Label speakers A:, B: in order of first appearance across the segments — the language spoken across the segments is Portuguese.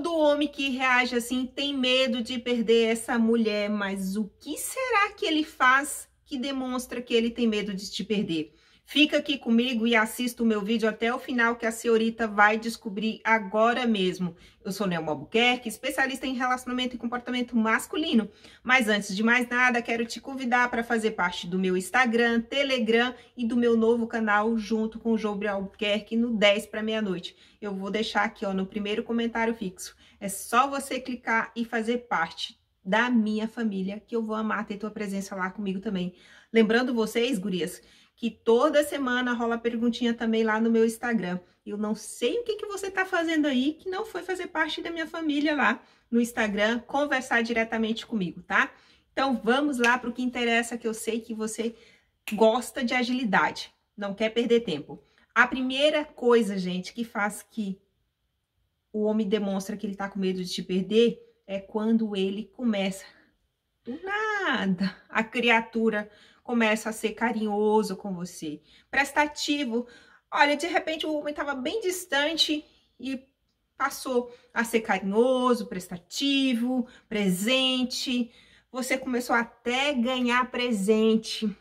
A: Todo homem que reage assim tem medo de perder essa mulher, mas o que será que ele faz que demonstra que ele tem medo de te perder? Fica aqui comigo e assista o meu vídeo até o final que a senhorita vai descobrir agora mesmo. Eu sou Nelma Albuquerque, especialista em relacionamento e comportamento masculino. Mas antes de mais nada, quero te convidar para fazer parte do meu Instagram, Telegram e do meu novo canal junto com o Jobre Albuquerque no 10 para meia-noite. Eu vou deixar aqui ó, no primeiro comentário fixo. É só você clicar e fazer parte da minha família, que eu vou amar ter tua presença lá comigo também. Lembrando vocês, gurias, que toda semana rola perguntinha também lá no meu Instagram. Eu não sei o que, que você está fazendo aí que não foi fazer parte da minha família lá no Instagram, conversar diretamente comigo, tá? Então vamos lá para o que interessa, que eu sei que você gosta de agilidade, não quer perder tempo. A primeira coisa, gente, que faz que o homem demonstra que ele está com medo de te perder é quando ele começa do nada a criatura começa a ser carinhoso com você, prestativo. Olha, de repente o homem estava bem distante e passou a ser carinhoso, prestativo, presente. Você começou até ganhar presente.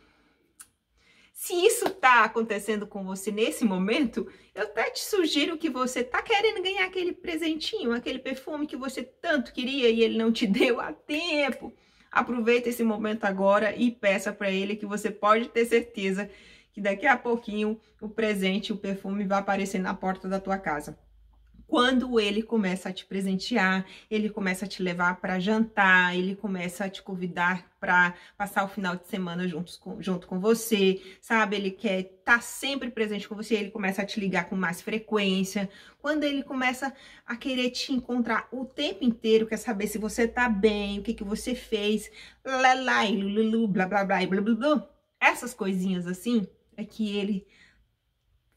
A: Se isso está acontecendo com você nesse momento, eu até te sugiro que você está querendo ganhar aquele presentinho, aquele perfume que você tanto queria e ele não te deu a tempo. Aproveita esse momento agora e peça para ele que você pode ter certeza que daqui a pouquinho o presente, o perfume vai aparecer na porta da tua casa quando ele começa a te presentear, ele começa a te levar para jantar, ele começa a te convidar para passar o final de semana juntos com, junto com você, sabe? Ele quer estar tá sempre presente com você, ele começa a te ligar com mais frequência. Quando ele começa a querer te encontrar o tempo inteiro, quer saber se você tá bem, o que que você fez, lá, lá, lulu, blá, blá, blá, blá, blá, blá, blá, essas coisinhas assim, é que ele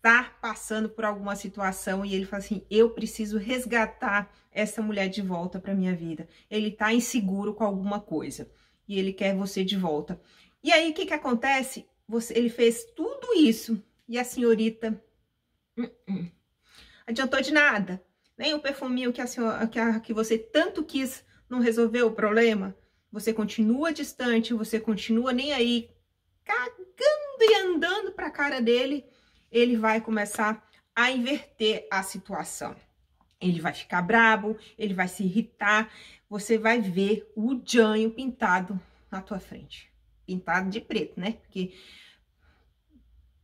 A: tá passando por alguma situação e ele fala assim: eu preciso resgatar essa mulher de volta para minha vida. Ele tá inseguro com alguma coisa e ele quer você de volta. E aí o que que acontece? Você, ele fez tudo isso e a senhorita uh -uh. adiantou de nada. Nem o perfuminho que a senhora que, a, que você tanto quis não resolveu o problema. Você continua distante, você continua nem aí, cagando e andando para a cara dele ele vai começar a inverter a situação. Ele vai ficar brabo, ele vai se irritar, você vai ver o Janho pintado na tua frente. Pintado de preto, né? Porque...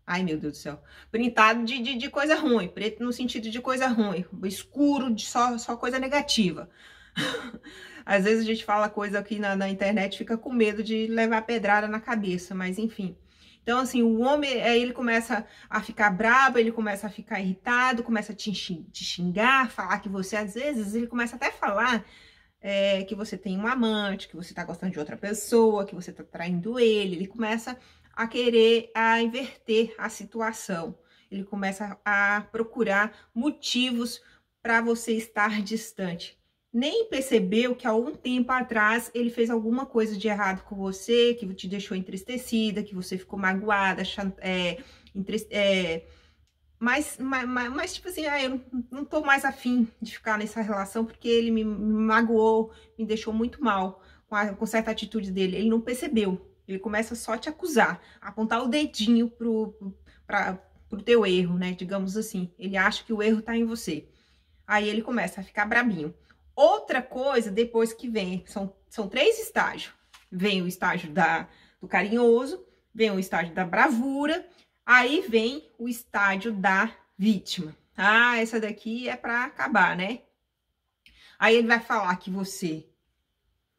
A: Ai, meu Deus do céu. Pintado de, de, de coisa ruim, preto no sentido de coisa ruim, escuro, de só, só coisa negativa. Às vezes a gente fala coisa aqui na, na internet, fica com medo de levar pedrada na cabeça, mas enfim então, assim, o homem, é, ele começa a ficar brabo, ele começa a ficar irritado, começa a te, xingar, falar que você, às vezes, ele começa até a falar é, que você tem um amante, que você tá gostando de outra pessoa, que você tá traindo ele, ele começa a querer a inverter a situação. Ele começa a procurar motivos para você estar distante nem percebeu que há um tempo atrás ele fez alguma coisa de errado com você, que te deixou entristecida, que você ficou magoada, é, entriste, é, mas, mas, mas, tipo assim, ah, eu não tô mais afim de ficar nessa relação porque ele me, me magoou, me deixou muito mal com, a, com certa atitude dele. Ele não percebeu. Ele começa só a te acusar, a apontar o dedinho pro, pra, pro teu erro, né? Digamos assim. Ele acha que o erro tá em você. Aí ele começa a ficar brabinho. Outra coisa, depois que vem, são, são três estágios. Vem o estágio da, do carinhoso, vem o estágio da bravura, aí vem o estágio da vítima. Ah, essa daqui é para acabar, né? Aí ele vai falar que você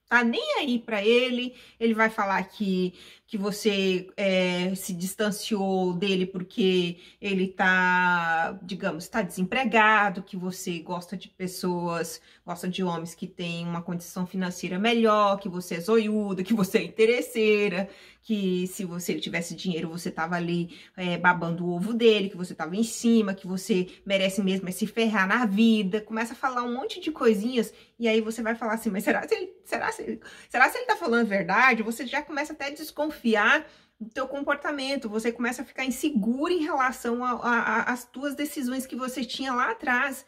A: tá nem aí para ele, ele vai falar que, que você é, se distanciou dele porque ele tá, digamos, tá desempregado, que você gosta de pessoas, gosta de homens que têm uma condição financeira melhor, que você é zoiuda, que você é interesseira, que se você tivesse dinheiro você tava ali é, babando o ovo dele, que você tava em cima, que você merece mesmo é se ferrar na vida, começa a falar um monte de coisinhas e aí você vai falar assim, mas será, será se, será se ele tá falando a verdade? Você já começa até a desconfiar do teu comportamento, você começa a ficar inseguro em relação às tuas decisões que você tinha lá atrás,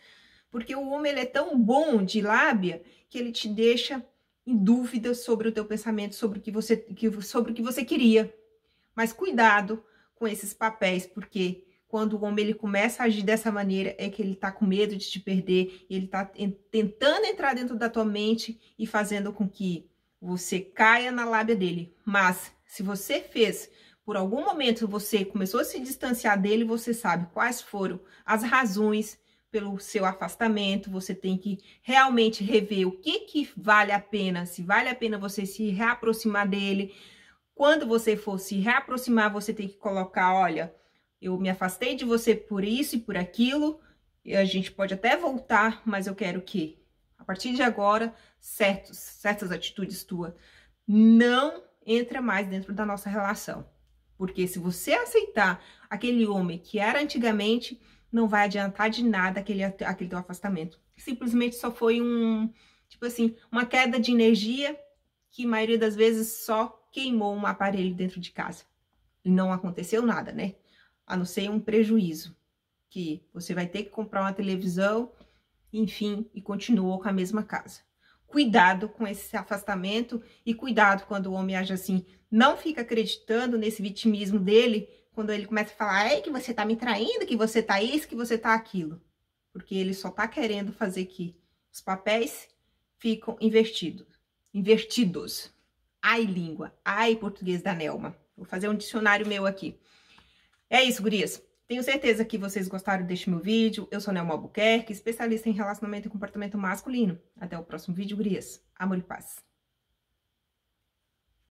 A: porque o homem ele é tão bom de lábia que ele te deixa em dúvida sobre o teu pensamento, sobre o que você, que, sobre o que você queria. Mas cuidado com esses papéis, porque quando o homem ele começa a agir dessa maneira, é que ele está com medo de te perder, ele está tentando entrar dentro da tua mente e fazendo com que você caia na lábia dele. Mas se você fez, por algum momento você começou a se distanciar dele, você sabe quais foram as razões pelo seu afastamento, você tem que realmente rever o que que vale a pena, se vale a pena você se reaproximar dele. Quando você for se reaproximar, você tem que colocar, olha, eu me afastei de você por isso e por aquilo, e a gente pode até voltar, mas eu quero que, a partir de agora, certos, certas atitudes tuas não entra mais dentro da nossa relação. Porque se você aceitar aquele homem que era antigamente, não vai adiantar de nada aquele, aquele teu afastamento. Simplesmente só foi um, tipo assim, uma queda de energia que maioria das vezes só queimou um aparelho dentro de casa. E não aconteceu nada, né? a não ser um prejuízo, que você vai ter que comprar uma televisão, enfim, e continuou com a mesma casa. Cuidado com esse afastamento e cuidado quando o homem age assim. Não fica acreditando nesse vitimismo dele quando ele começa a falar é que você tá me traindo, que você tá isso, que você tá aquilo. Porque ele só tá querendo fazer que os papéis ficam invertidos. Invertidos. Ai, língua. Ai, português da Nelma. Vou fazer um dicionário meu aqui. É isso, gurias. Tenho certeza que vocês gostaram deste meu vídeo. Eu sou Nelma Albuquerque, especialista em relacionamento e comportamento masculino. Até o próximo vídeo, gurias. Amor e paz.